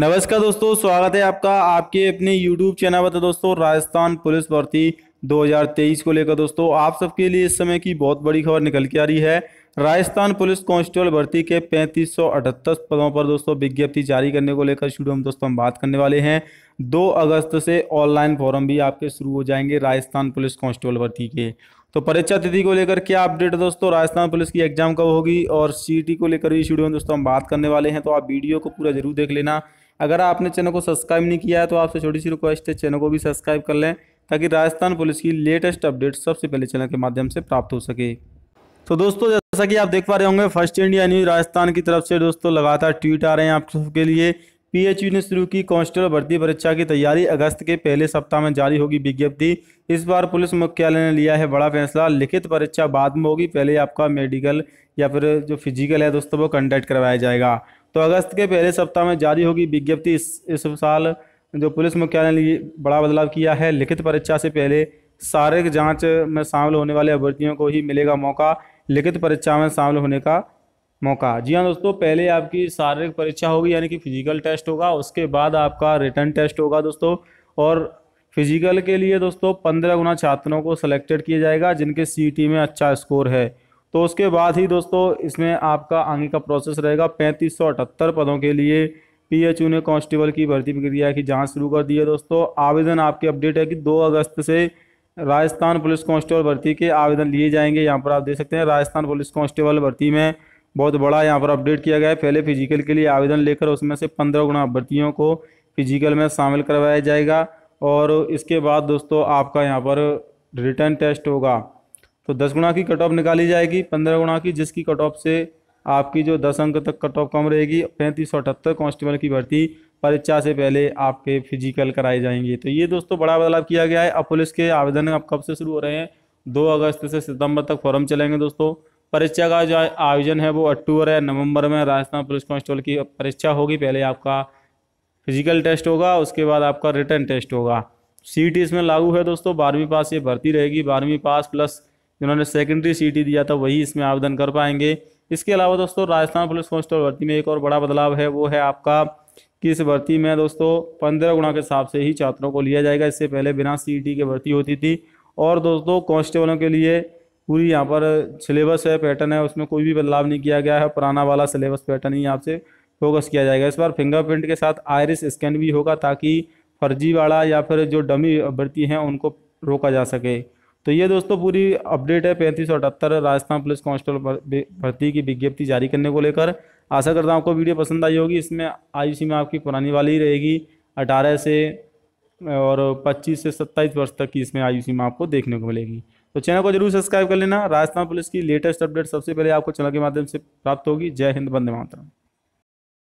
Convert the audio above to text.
नमस्कार दोस्तों स्वागत है आपका आपके अपने यूट्यूब चैनल पर तो दोस्तों राजस्थान पुलिस भर्ती 2023 को लेकर दोस्तों आप सबके लिए इस समय की बहुत बड़ी खबर निकल के आ रही है राजस्थान पुलिस कांस्टेबल भर्ती के पैंतीस पदों पर दोस्तों विज्ञप्ति जारी करने को लेकर शुरू हम दोस्तों हम बात करने वाले हैं 2 अगस्त से ऑनलाइन फॉरम भी आपके शुरू हो जाएंगे राजस्थान पुलिस कांस्टेबल भर्ती के तो परीक्षा तिथि को लेकर क्या अपडेट है दोस्तों राजस्थान पुलिस की एग्जाम कब होगी और सीटी को लेकर भी शुरू हम दोस्तों हम बात करने वाले हैं तो आप वीडियो को पूरा जरूर देख लेना अगर आपने चैनल को सब्सक्राइब नहीं किया है तो आपसे छोटी सी रिक्वेस्ट है चैनल को भी सब्सक्राइब कर लें ताकि राजस्थान पुलिस की लेटेस्ट अपडेट सबसे पहले चैनल के माध्यम से प्राप्त हो सके तो दोस्तों जैसा कि आप देख पा रहे होंगे फर्स्ट इंडिया न्यूज राजस्थान की तरफ से दोस्तों लगातार ट्वीट आ रहे हैं आप सबके लिए पीएचयू ने शुरू की कांस्टेबल भर्ती परीक्षा की तैयारी अगस्त के पहले सप्ताह में जारी होगी विज्ञप्ति इस बार पुलिस मुख्यालय ने लिया है बड़ा फैसला लिखित परीक्षा बाद में होगी पहले आपका मेडिकल या फिर जो फिजिकल है दोस्तों वो कंडक्ट करवाया जाएगा तो अगस्त के पहले सप्ताह में जारी होगी विज्ञप्ति इस इस साल जो पुलिस मुख्यालय ने बड़ा बदलाव किया है लिखित परीक्षा से पहले शारीरिक जाँच में शामिल होने वाले अभ्यर्थियों को ही मिलेगा मौका लिखित परीक्षा में शामिल होने का मौका जी हाँ दोस्तों पहले आपकी शारीरिक परीक्षा होगी यानी कि फिजिकल टेस्ट होगा उसके बाद आपका रिटर्न टेस्ट होगा दोस्तों और फिजिकल के लिए दोस्तों पंद्रह गुना छात्रों को सिलेक्टेड किया जाएगा जिनके सी में अच्छा स्कोर है तो उसके बाद ही दोस्तों इसमें आपका आगे का प्रोसेस रहेगा पैंतीस पदों के लिए पीएचयू ने कांस्टेबल की भर्ती प्रक्रिया की जांच शुरू कर दी है दोस्तों आवेदन आपके अपडेट है कि 2 अगस्त से राजस्थान पुलिस कांस्टेबल भर्ती के आवेदन लिए जाएंगे यहाँ पर आप देख सकते हैं राजस्थान पुलिस कांस्टेबल भर्ती में बहुत बड़ा यहाँ पर अपडेट किया गया है पहले फिजिकल के लिए आवेदन लेकर उसमें से पंद्रह गुणा अभ्यर्थियों को फिजिकल में शामिल करवाया जाएगा और इसके बाद दोस्तों आपका यहाँ पर रिटर्न टेस्ट होगा तो दस गुणा की कट ऑफ निकाली जाएगी पंद्रह गुणा की जिसकी कट ऑफ से आपकी जो दस अंक तक कट ऑफ कम रहेगी पैंतीस सौ अठहत्तर कॉन्स्टेबल की भर्ती परीक्षा से पहले आपके फिजिकल कराए जाएंगे तो ये दोस्तों बड़ा बदलाव किया गया है अब पुलिस के आवेदन अब कब से शुरू हो रहे हैं दो अगस्त से सितंबर तक फॉर्म चलेंगे दोस्तों परीक्षा का जो आयोजन है वो अक्टूबर या नवंबर में राजस्थान पुलिस कांस्टेबल की परीक्षा होगी पहले आपका फिजिकल टेस्ट होगा उसके बाद आपका रिटर्न टेस्ट होगा सीट इसमें लागू है दोस्तों बारहवीं पास ये भर्ती रहेगी बारहवीं पास प्लस जिन्होंने सेकेंडरी सी दिया था वही इसमें आवेदन कर पाएंगे इसके अलावा दोस्तों राजस्थान पुलिस कांस्टेबल भर्ती में एक और बड़ा बदलाव है वो है आपका कि इस भर्ती में दोस्तों पंद्रह गुणा के हिसाब से ही छात्रों को लिया जाएगा इससे पहले बिना सी की भर्ती होती थी और दोस्तों कांस्टेबलों के लिए पूरी यहाँ पर सिलेबस है पैटर्न है उसमें कोई भी बदलाव नहीं किया गया है पुराना वाला सिलेबस पैटर्न ही आपसे फोकस किया जाएगा इस बार फिंगरप्रिंट के साथ आयरिस स्कैन भी होगा ताकि फर्जीवाड़ा या फिर जो डमी भर्ती हैं उनको रोका जा सके तो ये दोस्तों पूरी अपडेट है पैंतीस राजस्थान पुलिस कांस्टेबल भर्ती की विज्ञप्ति जारी करने को लेकर आशा करता हूँ आपको वीडियो पसंद आई होगी इसमें आयु सीमा आपकी पुरानी वाली ही रहेगी अठारह से और पच्चीस से सत्ताईस वर्ष तक की इसमें आयु सीमा आपको देखने को मिलेगी तो चैनल को जरूर सब्सक्राइब कर लेना राजस्थान पुलिस की लेटेस्ट अपडेट सबसे पहले आपको चैनल के माध्यम से प्राप्त होगी जय हिंद बंदे मातरम